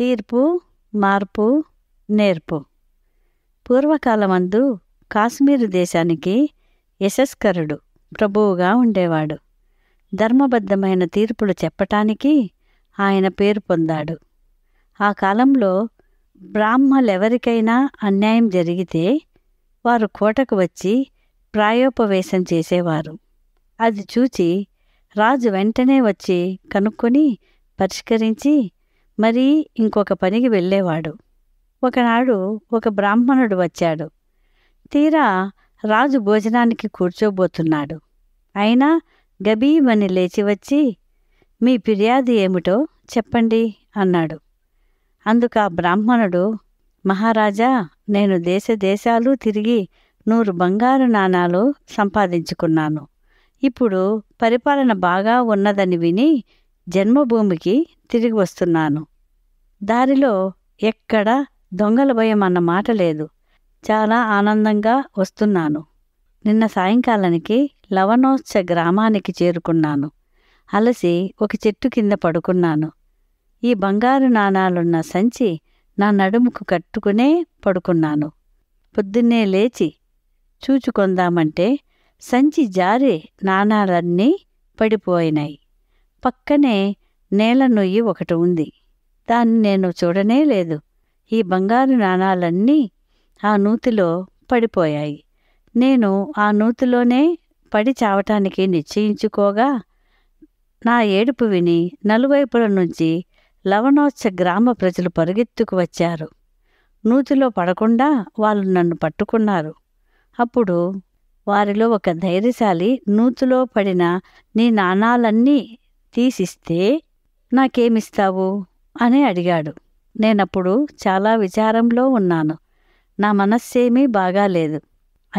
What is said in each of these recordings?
తీర్పు మార్పు నేర్పు పూర్వకాలమందు కాశ్మీరు దేశానికి యశస్కరుడు ప్రభువుగా ఉండేవాడు ధర్మబద్ధమైన తీర్పులు చెప్పటానికి ఆయన పేరు పొందాడు ఆ కాలంలో బ్రాహ్మలెవరికైనా అన్యాయం జరిగితే వారు కోటకు వచ్చి ప్రాయోపవేశం చేసేవారు అది చూచి రాజు వెంటనే వచ్చి కనుక్కొని పరిష్కరించి మరీ ఇంకొక పనికి వెళ్ళేవాడు ఒకనాడు ఒక బ్రాహ్మణుడు వచ్చాడు తీరా రాజు భోజనానికి కూర్చోబోతున్నాడు అయినా గబీమని లేచి వచ్చి మీ ఫిర్యాదు ఏమిటో చెప్పండి అన్నాడు అందుకు ఆ బ్రాహ్మణుడు మహారాజా నేను దేశ దేశాలు తిరిగి నూరు బంగారు నాణాలు సంపాదించుకున్నాను ఇప్పుడు పరిపాలన బాగా ఉన్నదని విని జన్మభూమికి తిరిగి వస్తున్నాను దారిలో ఎక్కడ దొంగల భయం అన్న మాట లేదు చాలా ఆనందంగా వస్తున్నాను నిన్న సాయంకాలానికి లవణోత్స గ్రామానికి చేరుకున్నాను అలసి ఒక చెట్టు కింద పడుకున్నాను ఈ బంగారు నాణాలున్న సంచి నా నడుముకు కట్టుకునే పడుకున్నాను పొద్దున్నే లేచి చూచుకొందామంటే సంచి జారి నాణాలన్నీ పడిపోయినాయి పక్కనే నేల నొయ్యి ఒకటి ఉంది దాన్ని నేను చూడనే లేదు ఈ బంగారు నాణాలన్నీ ఆ నూతిలో పడిపోయాయి నేను ఆ నూతిలోనే పడి చావటానికి నిశ్చయించుకోగా నా ఏడుపు విని నలువైపుల నుంచి లవణోత్స గ్రామ ప్రజలు పరుగెత్తుకు వచ్చారు నూతిలో పడకుండా వాళ్ళు నన్ను పట్టుకున్నారు అప్పుడు వారిలో ఒక ధైర్యశాలి నూతిలో పడిన నీ నాణాలన్నీ తీసిస్తే నాకేమిస్తావు అని అడిగాడు నేనప్పుడు చాలా విచారంలో ఉన్నాను నా మనస్సేమీ బాగాలేదు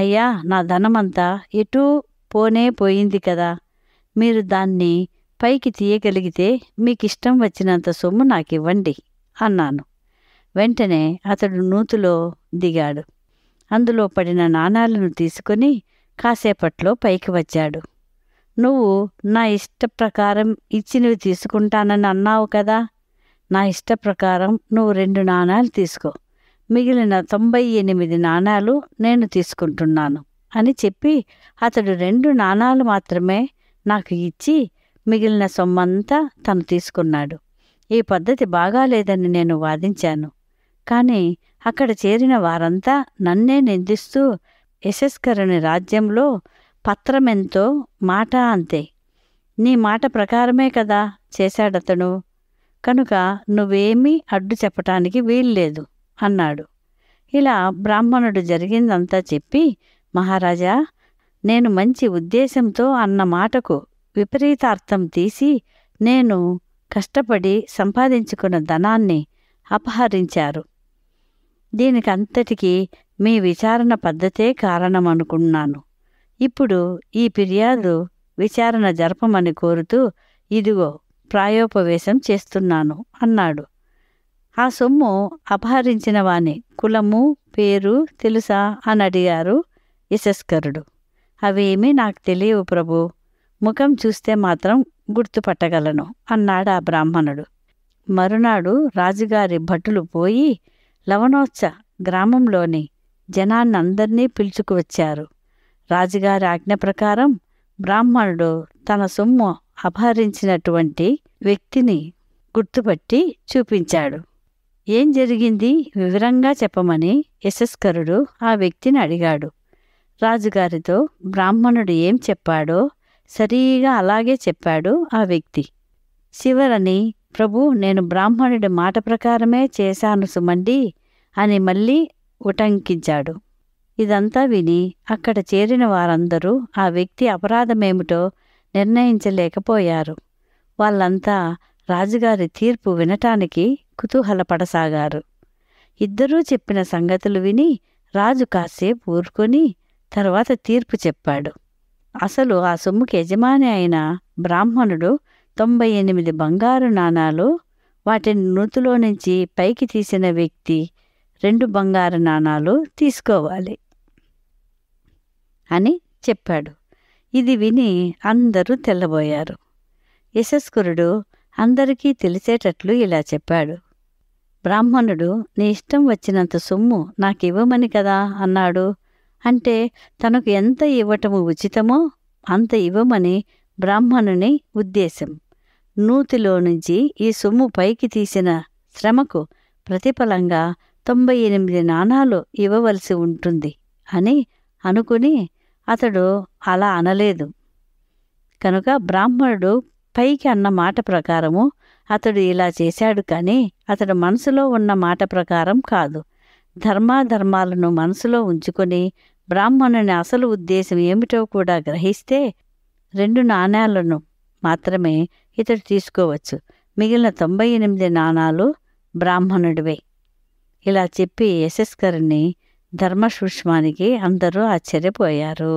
అయ్యా నా ధనమంతా ఎటూ పోనే పోయింది కదా మీరు దాన్ని పైకి తీయగలిగితే మీకిష్టం వచ్చినంత సొమ్ము నాకివ్వండి అన్నాను వెంటనే అతడు నూతులో దిగాడు అందులో పడిన నాణాలను తీసుకుని కాసేపట్లో పైకి వచ్చాడు నువ్వు నా ఇష్ట ప్రకారం ఇచ్చినవి తీసుకుంటానని అన్నావు కదా నా ఇష్ట ప్రకారం నువ్వు రెండు నాణాలు తీసుకో మిగిలిన తొంభై ఎనిమిది నాణాలు నేను తీసుకుంటున్నాను అని చెప్పి అతడు రెండు నాణాలు మాత్రమే నాకు ఇచ్చి మిగిలిన సొమ్మంతా తను తీసుకున్నాడు ఈ పద్ధతి బాగాలేదని నేను వాదించాను కానీ అక్కడ చేరిన వారంతా నన్నే నిందిస్తూ యశస్కరుని రాజ్యంలో పత్రమెంతో మాట అంతే నీ మాట ప్రకారమే కదా చేశాడతను కనుక నువ్వేమీ అడ్డు చెప్పటానికి వీల్లేదు అన్నాడు ఇలా బ్రాహ్మణుడు జరిగిందంతా చెప్పి మహారాజా నేను మంచి ఉద్దేశంతో అన్న మాటకు విపరీతార్థం తీసి నేను కష్టపడి సంపాదించుకున్న ధనాన్ని అపహరించారు దీనికంతటికీ మీ విచారణ పద్ధతే కారణమనుకున్నాను ఇప్పుడు ఈ ఫిర్యాదు విచారణ జరపమని కోరుతూ ఇదిగో ప్రాయోపవేశం చేస్తున్నాను అన్నాడు ఆ సొమ్ము అపహరించిన వాని కులము పేరు తెలుసా అని అడిగారు యశస్కరుడు అవేమీ నాకు తెలియవు ప్రభు ముఖం చూస్తే మాత్రం గుర్తుపట్టగలను అన్నాడు ఆ బ్రాహ్మణుడు మరునాడు రాజుగారి భటులు పోయి లవణోత్స గ్రామంలోని జనాన్నందర్నీ వచ్చారు రాజుగారి ఆజ్ఞ ప్రకారం బ్రాహ్మణుడు తన సొమ్ము అపహరించినటువంటి వ్యక్తిని గుర్తుపట్టి చూపించాడు ఏం జరిగింది వివరంగా చెప్పమని యశస్కరుడు ఆ వ్యక్తిని అడిగాడు రాజుగారితో బ్రాహ్మణుడు ఏం చెప్పాడో సరిగా అలాగే చెప్పాడు ఆ వ్యక్తి శివరని ప్రభు నేను బ్రాహ్మణుడి మాట ప్రకారమే చేశాను సుమండి అని మళ్ళీ ఉటంకించాడు ఇదంతా విని అక్కడ చేరిన వారందరూ ఆ వ్యక్తి అపరాధమేమిటో నిర్ణయించలేకపోయారు వాళ్ళంతా రాజుగారి తీర్పు వినటానికి కుతూహలపడసాగారు ఇద్దరూ చెప్పిన సంగతులు విని రాజు కాసేపు ఊరుకొని తర్వాత తీర్పు చెప్పాడు అసలు ఆ సొమ్ముకి యజమాని అయిన బ్రాహ్మణుడు తొంభై ఎనిమిది బంగారు నాణాలు వాటిని నూతులో నుంచి పైకి తీసిన వ్యక్తి రెండు బంగారు నాణాలు తీసుకోవాలి అని చెప్పాడు ఇది విని అందరూ తెల్లబోయారు యశస్కురుడు అందరికీ తెలిసేటట్లు ఇలా చెప్పాడు బ్రాహ్మణుడు నీ ఇష్టం వచ్చినంత సొమ్ము నాకివ్వమని కదా అన్నాడు అంటే తనకు ఎంత ఇవ్వటము ఉచితమో అంత ఇవ్వమని బ్రాహ్మణుని ఉద్దేశం నూతిలో నుంచి ఈ సొమ్ము పైకి తీసిన శ్రమకు ప్రతిఫలంగా తొంభై ఎనిమిది నాణాలు ఇవ్వవలసి ఉంటుంది అని అనుకుని అతడు అలా అనలేదు కనుక బ్రాహ్మణుడు పైకి అన్న మాట ప్రకారము అతడు ఇలా చేశాడు కానీ అతడు మనసులో ఉన్న మాట ప్రకారం కాదు ధర్మాధర్మాలను మనసులో ఉంచుకొని బ్రాహ్మణుని అసలు ఉద్దేశం ఏమిటో కూడా గ్రహిస్తే రెండు నాణ్యాలను మాత్రమే ఇతడు తీసుకోవచ్చు మిగిలిన తొంభై ఎనిమిది నాణాలు బ్రాహ్మణుడివే ఇలా చెప్పి యశస్కర్ని ధర్మ సూక్ష్మానికి అందరూ ఆశ్చర్యపోయారు